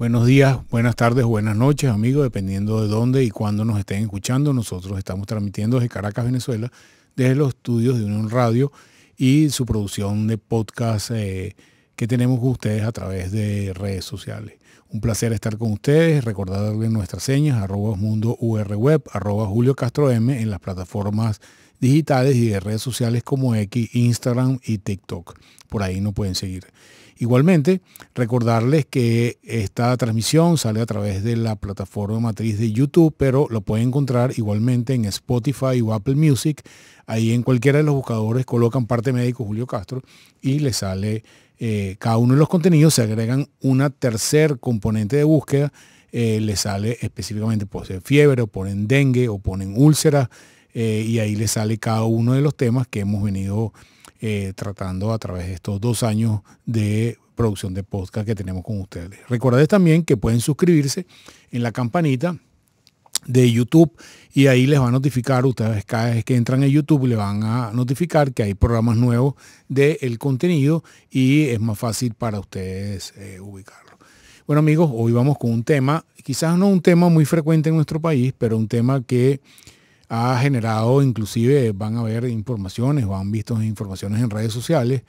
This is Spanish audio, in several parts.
Buenos días, buenas tardes, buenas noches, amigos, dependiendo de dónde y cuándo nos estén escuchando. Nosotros estamos transmitiendo desde Caracas, Venezuela, desde los estudios de Unión Radio y su producción de podcast eh, que tenemos con ustedes a través de redes sociales. Un placer estar con ustedes, recordarles nuestras señas, arroba mundo urweb, arroba Julio Castro M en las plataformas digitales y de redes sociales como X, Instagram y TikTok. Por ahí nos pueden seguir. Igualmente, recordarles que esta transmisión sale a través de la plataforma matriz de YouTube, pero lo pueden encontrar igualmente en Spotify o Apple Music. Ahí en cualquiera de los buscadores colocan parte médico Julio Castro y les sale eh, cada uno de los contenidos, se agregan una tercer componente de búsqueda, le eh, les sale específicamente, posee pues, fiebre o ponen dengue o ponen úlcera. Eh, y ahí les sale cada uno de los temas que hemos venido eh, tratando a través de estos dos años de producción de podcast que tenemos con ustedes. Recuerden también que pueden suscribirse en la campanita de YouTube y ahí les va a notificar, ustedes cada vez que entran a YouTube le van a notificar que hay programas nuevos del contenido y es más fácil para ustedes eh, ubicarlo. Bueno amigos, hoy vamos con un tema, quizás no un tema muy frecuente en nuestro país, pero un tema que ha generado, inclusive van a ver informaciones o han visto informaciones en redes sociales,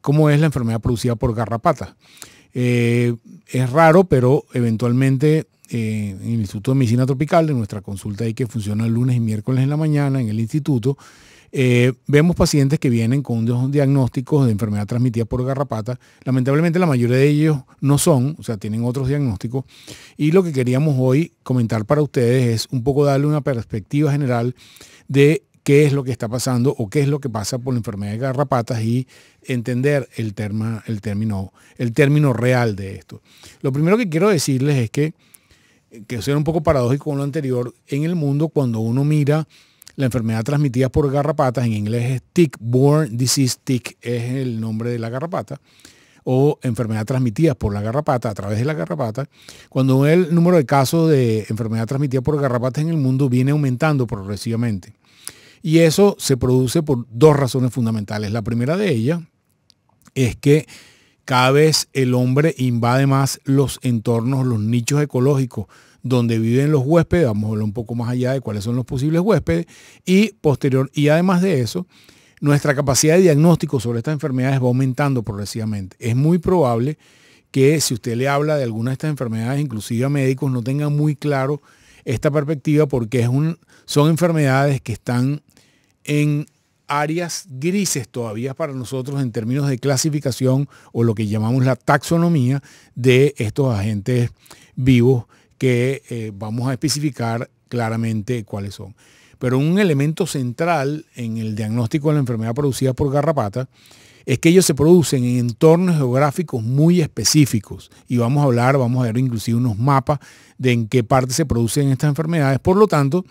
cómo es la enfermedad producida por garrapatas. Eh, es raro, pero eventualmente eh, en el Instituto de Medicina Tropical, de nuestra consulta ahí que funciona lunes y miércoles en la mañana en el instituto, eh, vemos pacientes que vienen con dos diagnósticos de enfermedad transmitida por garrapata. Lamentablemente la mayoría de ellos no son, o sea, tienen otros diagnósticos. Y lo que queríamos hoy comentar para ustedes es un poco darle una perspectiva general de qué es lo que está pasando o qué es lo que pasa por la enfermedad de garrapatas y entender el, el, término, el término real de esto. Lo primero que quiero decirles es que, que sea un poco paradójico con lo anterior, en el mundo cuando uno mira la enfermedad transmitida por garrapatas, en inglés es tick Born disease, tick es el nombre de la garrapata, o enfermedad transmitida por la garrapata, a través de la garrapata, cuando el número de casos de enfermedad transmitida por garrapatas en el mundo viene aumentando progresivamente. Y eso se produce por dos razones fundamentales. La primera de ellas es que cada vez el hombre invade más los entornos, los nichos ecológicos donde viven los huéspedes, vamos a hablar un poco más allá de cuáles son los posibles huéspedes, y posterior, y además de eso, nuestra capacidad de diagnóstico sobre estas enfermedades va aumentando progresivamente. Es muy probable que si usted le habla de alguna de estas enfermedades, inclusive a médicos, no tenga muy claro esta perspectiva porque son enfermedades que están en áreas grises todavía para nosotros en términos de clasificación o lo que llamamos la taxonomía de estos agentes vivos que eh, vamos a especificar claramente cuáles son. Pero un elemento central en el diagnóstico de la enfermedad producida por garrapata es que ellos se producen en entornos geográficos muy específicos. Y vamos a hablar, vamos a ver inclusive unos mapas de en qué parte se producen estas enfermedades. Por lo tanto,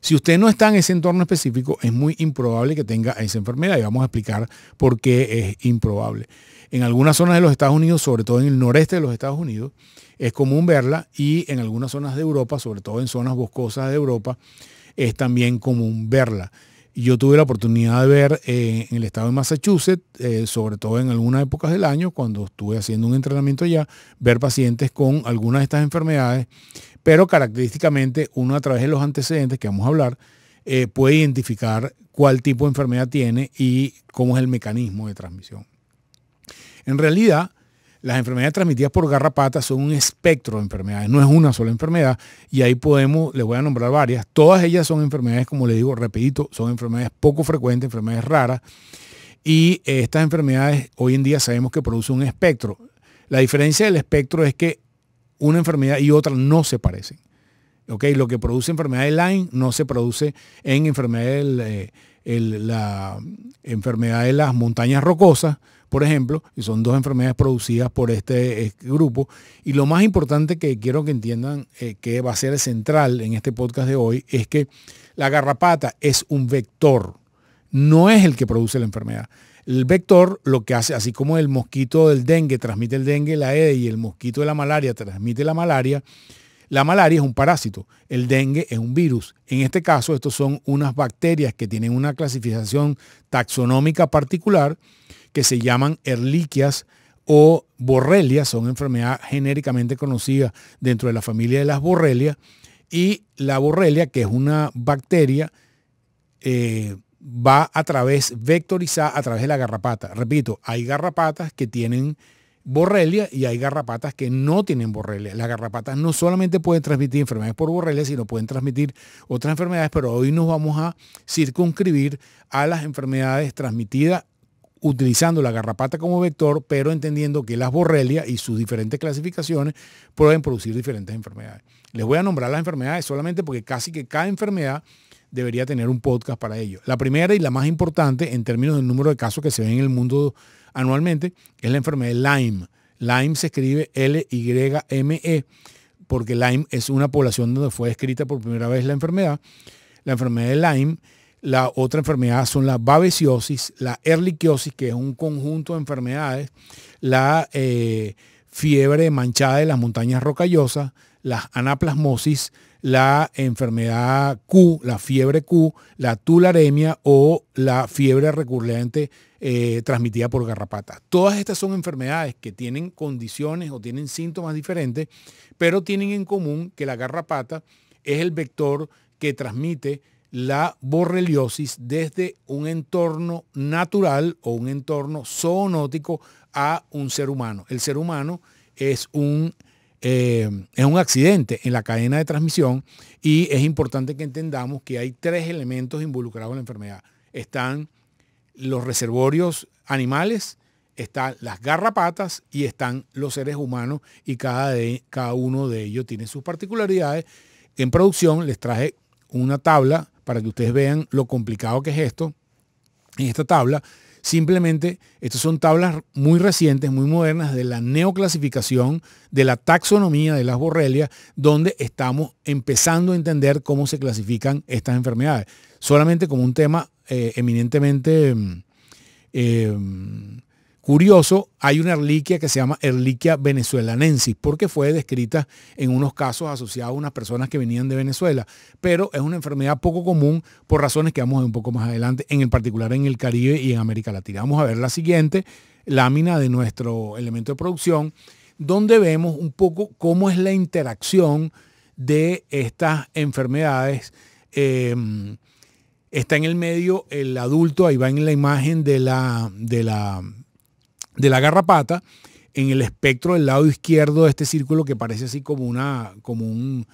si usted no está en ese entorno específico, es muy improbable que tenga esa enfermedad y vamos a explicar por qué es improbable. En algunas zonas de los Estados Unidos, sobre todo en el noreste de los Estados Unidos, es común verla y en algunas zonas de Europa, sobre todo en zonas boscosas de Europa, es también común verla. Yo tuve la oportunidad de ver eh, en el estado de Massachusetts, eh, sobre todo en algunas épocas del año, cuando estuve haciendo un entrenamiento allá, ver pacientes con algunas de estas enfermedades, pero característicamente uno a través de los antecedentes que vamos a hablar, eh, puede identificar cuál tipo de enfermedad tiene y cómo es el mecanismo de transmisión. En realidad, las enfermedades transmitidas por garrapatas son un espectro de enfermedades, no es una sola enfermedad, y ahí podemos, les voy a nombrar varias. Todas ellas son enfermedades, como les digo, repito, son enfermedades poco frecuentes, enfermedades raras, y estas enfermedades hoy en día sabemos que producen un espectro. La diferencia del espectro es que una enfermedad y otra no se parecen. lo que produce enfermedad de Lyme no se produce en enfermedad eh, la enfermedad de las montañas rocosas, por ejemplo, y son dos enfermedades producidas por este, este, grupo. Y lo más importante que quiero que entiendan eh, que va a ser central en este podcast de hoy es que la garrapata es un vector, no es el que produce la enfermedad. El vector lo que hace, así como el mosquito del dengue transmite el dengue, la E y el mosquito de la malaria transmite la malaria, la malaria es un parásito, el dengue es un virus. En este caso, estos son unas bacterias que tienen una clasificación taxonómica particular que se llaman erliquias o borrelias, son enfermedades genéricamente conocidas dentro de la familia de las borrelias, y la borrelia, que es una bacteria, eh, va a través, vectorizada a través de la garrapata. Repito, hay garrapatas que tienen borrelia y hay garrapatas que no tienen borrelia. Las garrapatas no solamente pueden transmitir enfermedades por borrelia, sino pueden transmitir otras enfermedades, pero hoy nos vamos a circunscribir a las enfermedades transmitidas utilizando la garrapata como vector, pero entendiendo que las borrelias y sus diferentes clasificaciones pueden producir diferentes enfermedades. Les voy a nombrar las enfermedades solamente porque casi que cada enfermedad debería tener un podcast para ello. La primera y la más importante en términos del número de casos que se ven en el mundo anualmente es la enfermedad de Lyme. Lyme se escribe L-Y-M-E porque Lyme es una población donde fue escrita por primera vez la enfermedad. La enfermedad de Lyme la otra enfermedad son la babesiosis, la erliquiosis, que es un conjunto de enfermedades, la eh, fiebre manchada de las montañas rocallosas, la anaplasmosis, la enfermedad Q, la fiebre Q, la tularemia o la fiebre recurrente eh, transmitida por garrapata. Todas estas son enfermedades que tienen condiciones o tienen síntomas diferentes, pero tienen en común que la garrapata es el vector que transmite la borreliosis desde un entorno natural o un entorno zoonótico a un ser humano. El ser humano es un, eh, es un accidente en la cadena de transmisión y es importante que entendamos que hay tres elementos involucrados en la enfermedad. Están los reservorios animales, están las garrapatas y están los seres humanos y cada, de, cada uno de ellos tiene sus particularidades. En producción les traje una tabla para que ustedes vean lo complicado que es esto en esta tabla. Simplemente, estas son tablas muy recientes, muy modernas de la neoclasificación, de la taxonomía de las borrelias, donde estamos empezando a entender cómo se clasifican estas enfermedades. Solamente como un tema eh, eminentemente mm, eh, Curioso, hay una erliquia que se llama erliquia venezuelanensis, porque fue descrita en unos casos asociados a unas personas que venían de Venezuela, pero es una enfermedad poco común por razones que vamos a ver un poco más adelante, en el particular en el Caribe y en América Latina. Vamos a ver la siguiente lámina de nuestro elemento de producción, donde vemos un poco cómo es la interacción de estas enfermedades. Em, está en el medio el adulto, ahí va en la imagen de la, de la de la garrapata en el espectro del lado izquierdo de este círculo que parece así como, una, como, un,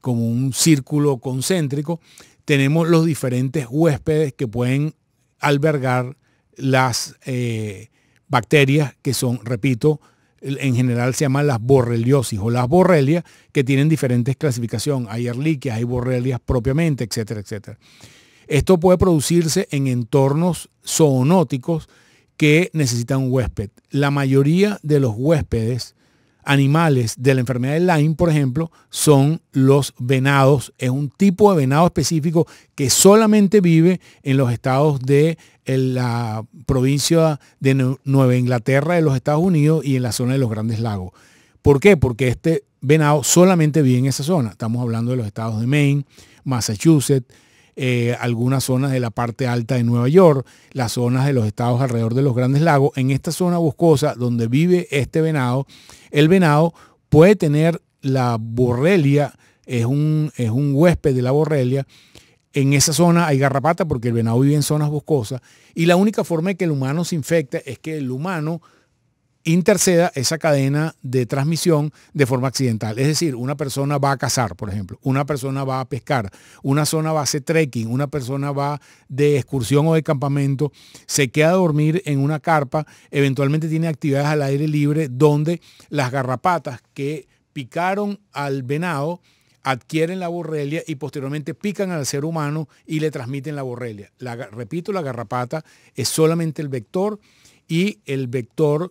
como un círculo concéntrico, tenemos los diferentes huéspedes que pueden albergar las eh, bacterias que son, repito, en general se llaman las borreliosis o las borrelias, que tienen diferentes clasificaciones. Hay erliquias, hay borrelias propiamente, etcétera, etcétera. Esto puede producirse en entornos zoonóticos que necesitan un huésped. La mayoría de los huéspedes animales de la enfermedad de Lyme, por ejemplo, son los venados. Es un tipo de venado específico que solamente vive en los estados de la provincia de Nueva Inglaterra de los Estados Unidos y en la zona de los Grandes Lagos. ¿Por qué? Porque este venado solamente vive en esa zona. Estamos hablando de los estados de Maine, Massachusetts, eh, algunas zonas de la parte alta de Nueva York, las zonas de los estados alrededor de los grandes lagos. En esta zona boscosa donde vive este venado, el venado puede tener la borrelia, es un, es un huésped de la borrelia, en esa zona hay garrapata porque el venado vive en zonas boscosas y la única forma de que el humano se infecte es que el humano interceda esa cadena de transmisión de forma accidental. Es decir, una persona va a cazar, por ejemplo, una persona va a pescar, una zona va a hacer trekking, una persona va de excursión o de campamento, se queda a dormir en una carpa, eventualmente tiene actividades al aire libre donde las garrapatas que picaron al venado adquieren la borrelia y posteriormente pican al ser humano y le transmiten la borrelia. La, repito, la garrapata es solamente el vector y el vector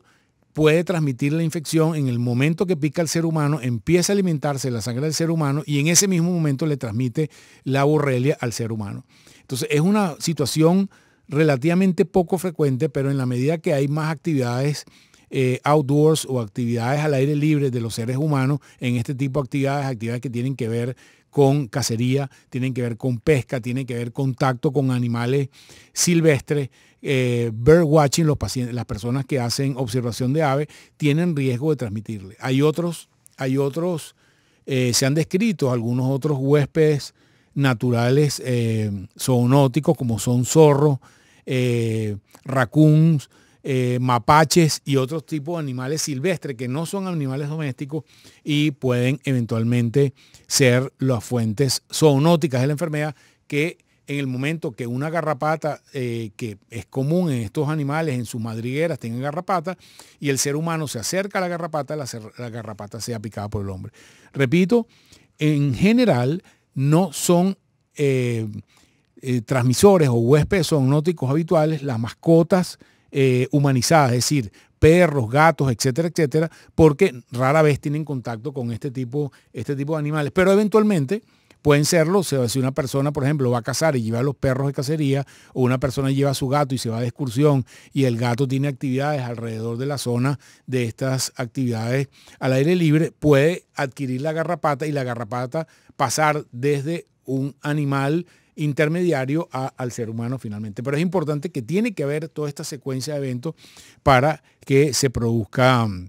puede transmitir la infección en el momento que pica el ser humano, empieza a alimentarse la sangre del ser humano y en ese mismo momento le transmite la borrelia al ser humano. Entonces es una situación relativamente poco frecuente, pero en la medida que hay más actividades eh, outdoors o actividades al aire libre de los seres humanos en este tipo de actividades, actividades que tienen que ver con cacería, tienen que ver con pesca, tienen que ver contacto con animales silvestres. Eh, bird watching, las personas que hacen observación de aves, tienen riesgo de transmitirle. Hay otros, hay otros, eh, se han descrito algunos otros huéspedes naturales eh, zoonóticos, como son zorros, eh, racuns, eh, mapaches y otros tipos de animales silvestres que no son animales domésticos y pueden eventualmente ser las fuentes zoonóticas de la enfermedad que en el momento que una garrapata, eh, que es común en estos animales, en sus madrigueras, tienen garrapata, y el ser humano se acerca a la garrapata, la, garrapata sea picada por el hombre. Repito, en general no son eh, transmisores o huéspedes zoonóticos habituales las mascotas, eh, humanizadas, es decir, perros, gatos, etcétera, etcétera, porque rara vez tienen contacto con este tipo, este tipo de animales. Pero eventualmente pueden serlo, si una persona, por ejemplo, va a cazar y lleva a los perros de cacería, o una persona lleva a su gato y se va de excursión y el gato tiene actividades alrededor de la zona de estas actividades al aire libre, puede adquirir la garrapata y la garrapata pasar desde un animal intermediario al ser humano finalmente. Pero es importante que tiene que haber toda esta secuencia de eventos para que se produzca, mm,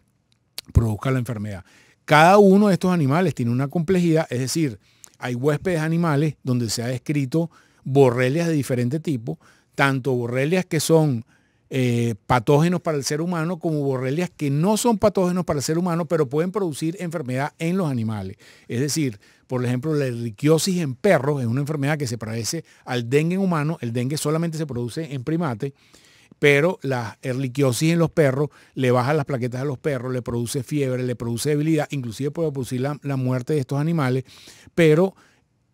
produzca la enfermedad. Cada uno de estos animales tiene una complejidad, es decir, hay huéspedes animales donde se ha descrito borrelias de diferente tipo, tanto borrelias que son eh, patógenos para el ser humano como borrelias que no son patógenos para el ser humano, pero pueden producir enfermedad en los animales. Es decir, por ejemplo, la erliquiosis en perros es una enfermedad que se parece al dengue en humano. El dengue solamente se produce en primates pero la erliquiosis en los perros le baja las plaquetas a los perros, le produce fiebre, le produce debilidad, inclusive puede producir la, muerte de estos animales, pero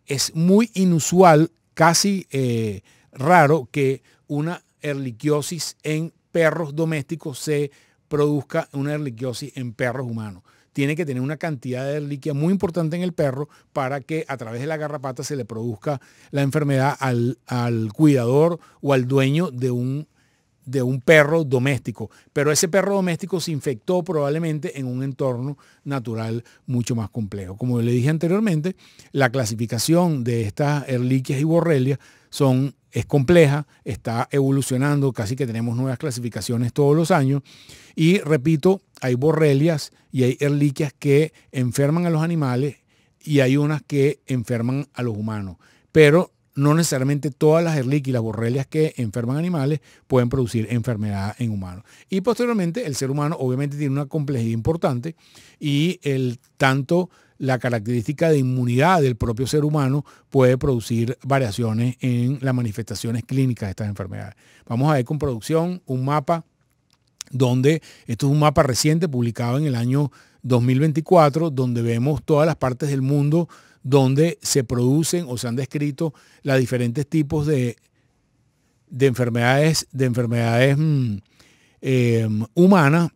es muy inusual, casi eh, raro que una erliquiosis en perros domésticos se produzca una erliquiosis en perros humanos. Tiene que tener una cantidad de erliquia muy importante en el perro para que a través de la garrapata se le produzca la enfermedad al, al cuidador o al dueño de un de un perro doméstico, pero ese perro doméstico se infectó probablemente en un entorno natural mucho más complejo. Como le dije anteriormente, la clasificación de estas erliquias y borrelias son, es compleja, está evolucionando, casi que tenemos nuevas clasificaciones todos los años y repito, hay borrelias y hay erliquias que enferman a los animales y hay unas que enferman a los humanos, pero no necesariamente todas las erlíquidas y borrelias que enferman animales pueden producir enfermedad en humanos. Y posteriormente, el ser humano obviamente tiene una complejidad importante y el tanto la característica de inmunidad del propio ser humano puede producir variaciones en las manifestaciones clínicas de estas enfermedades. Vamos a ver con producción un mapa donde, esto es un mapa reciente publicado en el año 2024, donde vemos todas las partes del mundo donde se producen o se han descrito los diferentes tipos de, de enfermedades, de enfermedades mm, em, humanas.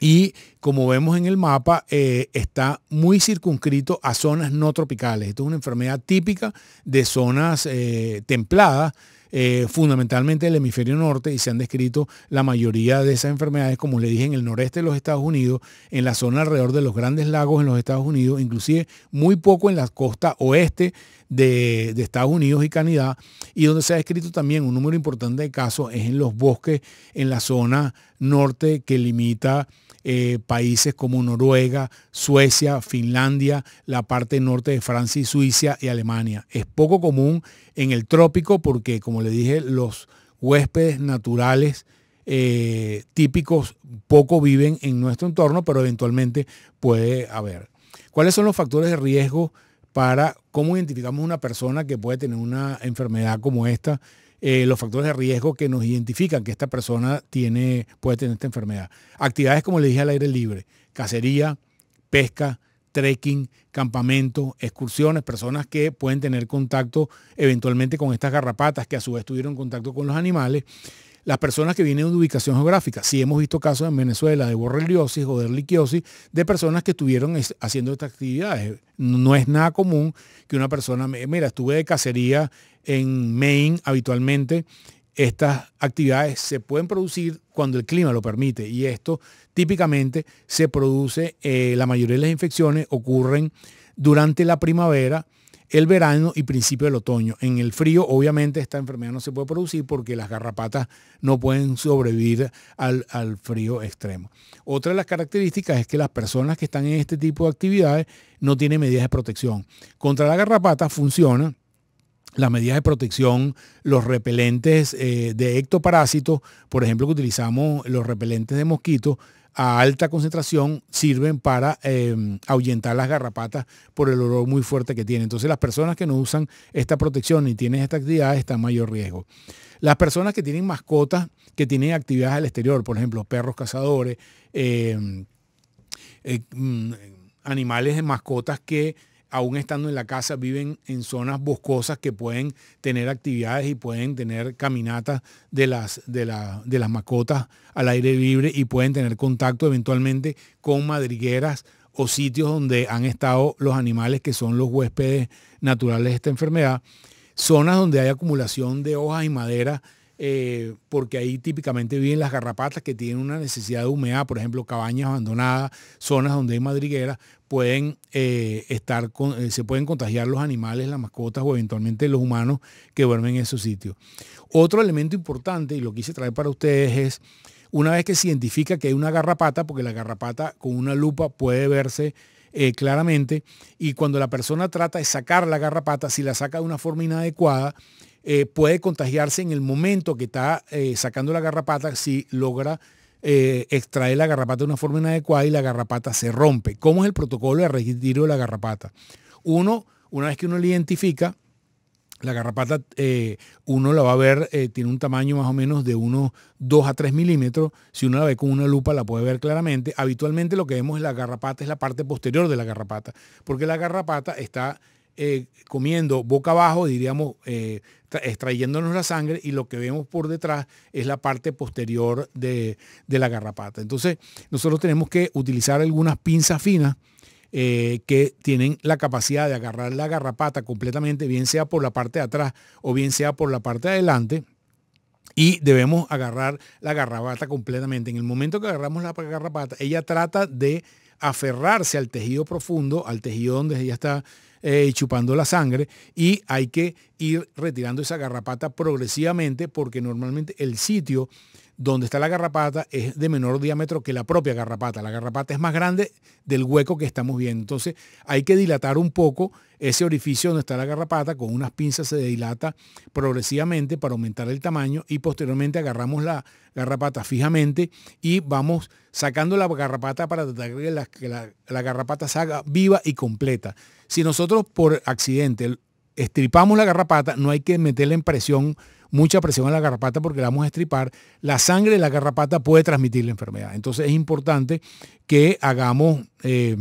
Y como vemos en el mapa, eh, está muy circunscrito a zonas no tropicales. Esto es una enfermedad típica de zonas eh, templadas, eh, fundamentalmente el hemisferio norte, y se han descrito la mayoría de esas enfermedades, como le dije, en el noreste de los Estados Unidos, en la zona alrededor de los grandes lagos en los Estados Unidos, inclusive muy poco en la costa oeste de, Estados Unidos y Canadá, y donde se ha escrito también un número importante de casos es en los bosques, en la zona norte que limita eh, países como Noruega, Suecia, Finlandia, la parte norte de Francia y Suiza y Alemania. Es poco común en el trópico porque, como le dije, los huéspedes naturales eh, típicos poco viven en nuestro entorno, pero eventualmente puede haber. ¿Cuáles son los factores de riesgo para cómo identificamos una persona que puede tener una enfermedad como esta, eh, los factores de riesgo que nos identifican que esta persona tiene, puede tener esta enfermedad. Actividades como le dije al aire libre, cacería, pesca, trekking, campamentos, excursiones, personas que pueden tener contacto eventualmente con estas garrapatas que a su vez tuvieron contacto con los animales las personas que vienen de ubicación geográfica. Sí hemos visto casos en Venezuela de borreliosis o de erliquiosis de personas que estuvieron haciendo estas actividades. No es nada común que una persona, mira, estuve de cacería en Maine habitualmente. Estas actividades se pueden producir cuando el clima lo permite y esto típicamente se produce, eh, la mayoría de las infecciones ocurren durante la primavera el verano y principio del otoño. En el frío, obviamente, esta enfermedad no se puede producir porque las garrapatas no pueden sobrevivir al, frío extremo. Otra de las características es que las personas que están en este tipo de actividades no tienen medidas de protección. Contra la garrapata funciona las medidas de protección, los repelentes eh, de ectoparásitos, por ejemplo, que utilizamos los repelentes de mosquitos, a alta concentración sirven para em, ahuyentar las garrapatas por el olor muy fuerte que tienen. Entonces las personas que no usan esta protección ni tienen esta actividad están en mayor riesgo. Las personas que tienen mascotas, que tienen actividades al exterior, por ejemplo, perros cazadores, em, eh, mm, animales de mascotas que aún estando en la casa, viven en zonas boscosas que pueden tener actividades y pueden tener caminatas de las, de, de las macotas al aire libre y pueden tener contacto eventualmente con madrigueras o sitios donde han estado los animales que son los huéspedes naturales de esta enfermedad, zonas donde hay acumulación de hojas y madera eh, porque ahí típicamente viven las garrapatas que tienen una necesidad de humedad, por ejemplo, cabañas abandonadas, zonas donde hay madrigueras, pueden eh, estar eh, se pueden contagiar los animales, las mascotas o eventualmente los humanos que duermen en esos sitios. Otro elemento importante, y lo quise traer para ustedes, es una vez que se identifica que hay una garrapata, porque la garrapata con una lupa puede verse eh, claramente, y cuando la persona trata de sacar la garrapata, si la saca de una forma inadecuada, eh, puede contagiarse en el momento que está eh, sacando la garrapata si logra extraer la garrapata de una forma inadecuada y la garrapata se rompe. ¿Cómo es el protocolo de retiro de la garrapata? Uno, una vez que uno la identifica, la garrapata eh, uno la va a ver, eh, tiene un tamaño más o menos de unos 2 a 3 milímetros. Si uno la ve con una lupa la puede ver claramente. Habitualmente lo que vemos en la garrapata es la parte posterior de la garrapata, porque la garrapata está eh, comiendo boca abajo, diríamos, extrayéndonos la sangre y lo que vemos por detrás es la parte posterior de, de la garrapata. Entonces nosotros tenemos que utilizar algunas pinzas finas eh, que tienen la capacidad de agarrar la garrapata completamente, bien sea por la parte de atrás o bien sea por la parte de adelante. Y debemos agarrar la garrapata completamente. En el momento que agarramos la garrapata, ella trata de aferrarse al tejido profundo, al tejido donde ella está eh, chupando la sangre y hay que ir retirando esa garrapata progresivamente porque normalmente el sitio donde está la garrapata es de menor diámetro que la propia garrapata. La garrapata es más grande del hueco que estamos viendo. Entonces hay que dilatar un poco ese orificio donde está la garrapata. Con unas pinzas se dilata progresivamente para aumentar el tamaño y posteriormente agarramos la garrapata fijamente y vamos sacando la garrapata para que la, garrapata salga viva y completa. Si nosotros por accidente estripamos la garrapata, no hay que meterle en presión mucha presión en la garrapata porque la vamos a estripar, la sangre de la garrapata puede transmitir la enfermedad. Entonces es importante que hagamos... Eh,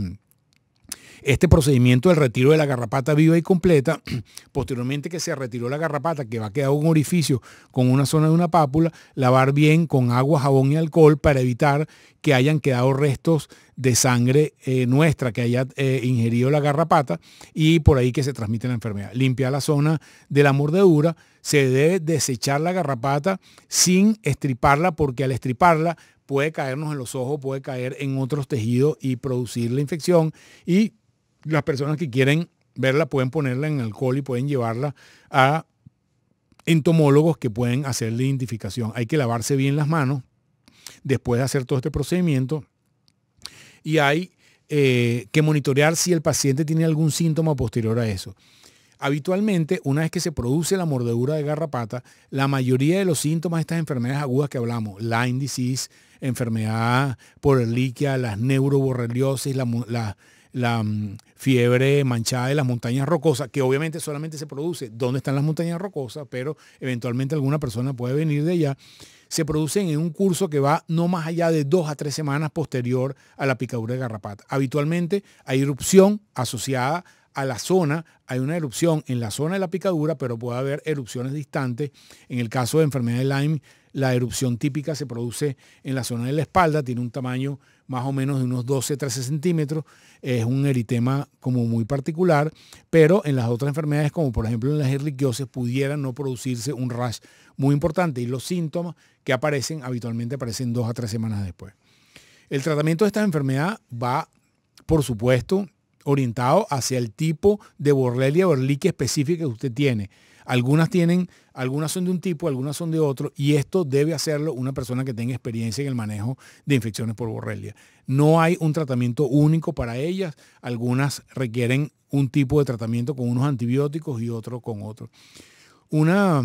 este procedimiento del retiro de la garrapata viva y completa, posteriormente que se retiró la garrapata, que va a quedar un orificio con una zona de una pápula, lavar bien con agua, jabón y alcohol para evitar que hayan quedado restos de sangre eh, nuestra que haya eh, ingerido la garrapata y por ahí que se transmite la enfermedad. Limpiar la zona de la mordedura, se debe desechar la garrapata sin estriparla porque al estriparla puede caernos en los ojos, puede caer en otros tejidos y producir la infección y las personas que quieren verla pueden ponerla en alcohol y pueden llevarla a entomólogos que pueden hacer la identificación. Hay que lavarse bien las manos después de hacer todo este procedimiento y hay eh, que monitorear si el paciente tiene algún síntoma posterior a eso. Habitualmente, una vez que se produce la mordedura de garrapata, la mayoría de los síntomas de estas enfermedades agudas que hablamos, Lyme disease, enfermedad por líquido, las neuroborreliosis, la la mm, fiebre manchada de las montañas rocosas, que obviamente solamente se produce donde están las montañas rocosas, pero eventualmente alguna persona puede venir de allá, se producen en un curso que va no más allá de dos a tres semanas posterior a la picadura de garrapata. Habitualmente hay erupción asociada a la zona, hay una erupción en la zona de la picadura, pero puede haber erupciones distantes. En el caso de enfermedad de Lyme, la erupción típica se produce en la zona de la espalda, tiene un tamaño más o menos de unos 12, 13 centímetros. Es un eritema como muy particular, pero en las otras enfermedades, como por ejemplo en las erliquioses, pudiera no producirse un rash muy importante y los síntomas que aparecen habitualmente aparecen dos a tres semanas después. El tratamiento de esta enfermedad va, por supuesto, orientado hacia el tipo de Borrelia o específica que usted tiene. Algunas tienen, algunas son de un tipo, algunas son de otro, y esto debe hacerlo una persona que tenga experiencia en el manejo de infecciones por borrelia. No hay un tratamiento único para ellas, algunas requieren un tipo de tratamiento con unos antibióticos y otro con otro. Una,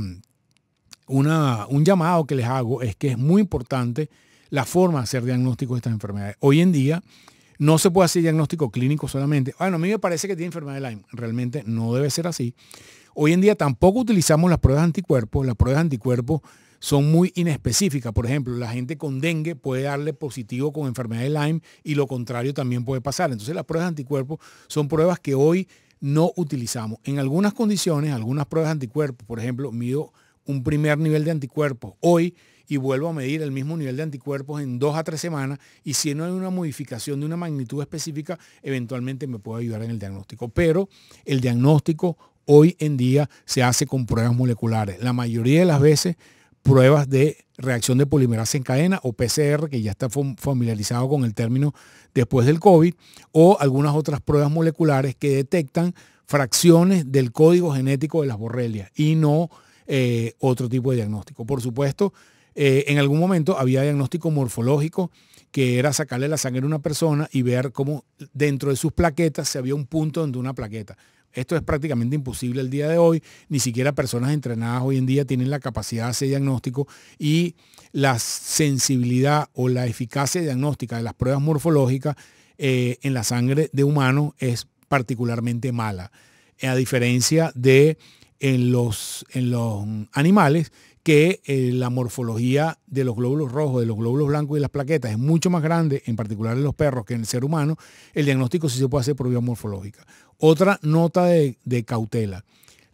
una, un llamado que les hago es que es muy importante la forma de hacer diagnóstico de estas enfermedades. Hoy en día no se puede hacer diagnóstico clínico solamente. Bueno, a mí me parece que tiene enfermedad de Lyme. Realmente no debe ser así. Hoy en día tampoco utilizamos las pruebas anticuerpos. Las pruebas anticuerpos son muy inespecíficas. Por ejemplo, la gente con dengue puede darle positivo con enfermedad de Lyme y lo contrario también puede pasar. Entonces las pruebas anticuerpos son pruebas que hoy no utilizamos. En algunas condiciones, algunas pruebas anticuerpos, por ejemplo, mido un primer nivel de anticuerpos hoy y vuelvo a medir el mismo nivel de anticuerpos en dos a tres semanas y si no hay una modificación de una magnitud específica, eventualmente me puede ayudar en el diagnóstico. Pero el diagnóstico hoy en día se hace con pruebas moleculares. La mayoría de las veces pruebas de reacción de polimerasa en cadena o PCR, que ya está familiarizado con el término después del COVID, o algunas otras pruebas moleculares que detectan fracciones del código genético de las borrelias y no eh, otro tipo de diagnóstico. Por supuesto, eh, en algún momento había diagnóstico morfológico, que era sacarle la sangre a una persona y ver cómo dentro de sus plaquetas se había un punto donde una plaqueta. Esto es prácticamente imposible el día de hoy. Ni siquiera personas entrenadas hoy en día tienen la capacidad de hacer diagnóstico y la sensibilidad o la eficacia diagnóstica de las pruebas morfológicas eh, en la sangre de humanos es particularmente mala. A diferencia de en los, en los animales que eh, la morfología de los glóbulos rojos, de los glóbulos blancos y las plaquetas es mucho más grande, en particular en los perros, que en el ser humano, el diagnóstico sí se puede hacer por vía morfológica. Otra nota de, cautela.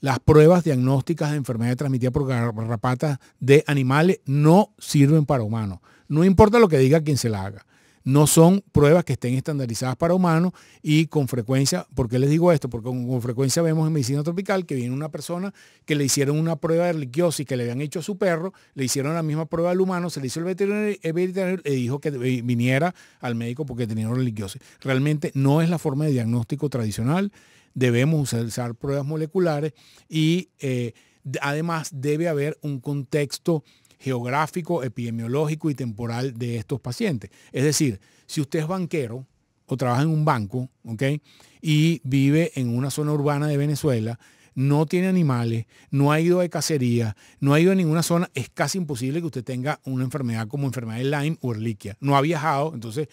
Las pruebas diagnósticas de enfermedades transmitidas por garrapatas de animales no sirven para humanos. No importa lo que diga quien se la haga no son pruebas que estén estandarizadas para humanos y con frecuencia, ¿por qué les digo esto? Porque con, frecuencia vemos en medicina tropical que viene una persona que le hicieron una prueba de liquiosis que le habían hecho a su perro, le hicieron la misma prueba al humano, se le hizo el veterinario, y dijo que eh, viniera al médico porque tenía reliquiosis. Realmente no es la forma de diagnóstico tradicional, debemos usar pruebas moleculares y eh, además debe haber un contexto geográfico, epidemiológico y temporal de estos pacientes. Es decir, si usted es banquero o trabaja en un banco, ¿ok? Y vive en una zona urbana de Venezuela, no tiene animales, no ha ido de cacería, no ha ido a ninguna zona, es casi imposible que usted tenga una enfermedad como enfermedad de Lyme o Erliquia. No ha viajado, entonces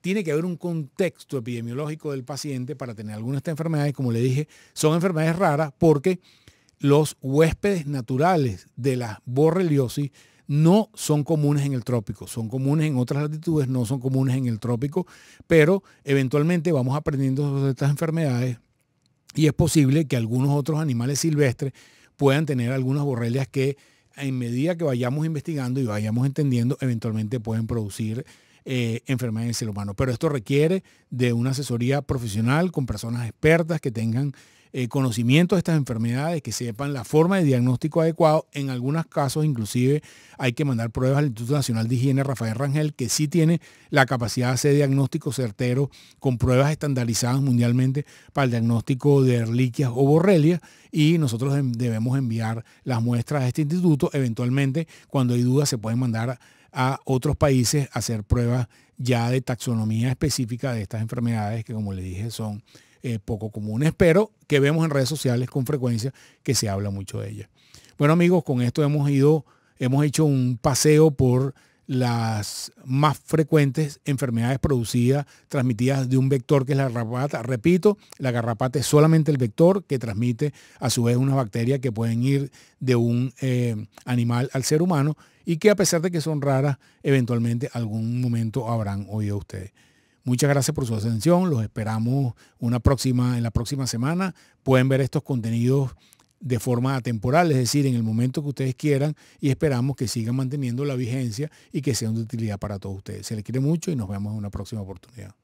tiene que haber un contexto epidemiológico del paciente para tener alguna de estas enfermedades. Como le dije, son enfermedades raras porque los huéspedes naturales de la borreliosis no son comunes en el trópico, son comunes en otras latitudes, no son comunes en el trópico, pero eventualmente vamos aprendiendo sobre estas enfermedades y es posible que algunos otros animales silvestres puedan tener algunas borrelias que en medida que vayamos investigando y vayamos entendiendo, eventualmente pueden producir eh, enfermedades en el ser humano. Pero esto requiere de una asesoría profesional con personas expertas que tengan eh, conocimiento de estas enfermedades, que sepan la forma de diagnóstico adecuado. En algunos casos, inclusive, hay que mandar pruebas al Instituto Nacional de Higiene Rafael Rangel, que sí tiene la capacidad de hacer diagnóstico certero con pruebas estandarizadas mundialmente para el diagnóstico de erliquias o borrelias. Y nosotros debemos enviar las muestras a este instituto. Eventualmente, cuando hay dudas, se pueden mandar a otros países a hacer pruebas ya de taxonomía específica de estas enfermedades que, como le dije, son eh, poco comunes, pero que vemos en redes sociales con frecuencia que se habla mucho de ellas. Bueno amigos, con esto hemos ido, hemos hecho un paseo por las más frecuentes enfermedades producidas, transmitidas de un vector que es la garrapata. Repito, la garrapata es solamente el vector que transmite a su vez unas bacterias que pueden ir de un eh, animal al ser humano y que a pesar de que son raras, eventualmente algún momento habrán oído ustedes. Muchas gracias por su atención. Los esperamos una próxima, en la próxima semana. Pueden ver estos contenidos de forma atemporal, es decir, en el momento que ustedes quieran y esperamos que sigan manteniendo la vigencia y que sean de utilidad para todos ustedes. Se les quiere mucho y nos vemos en una próxima oportunidad.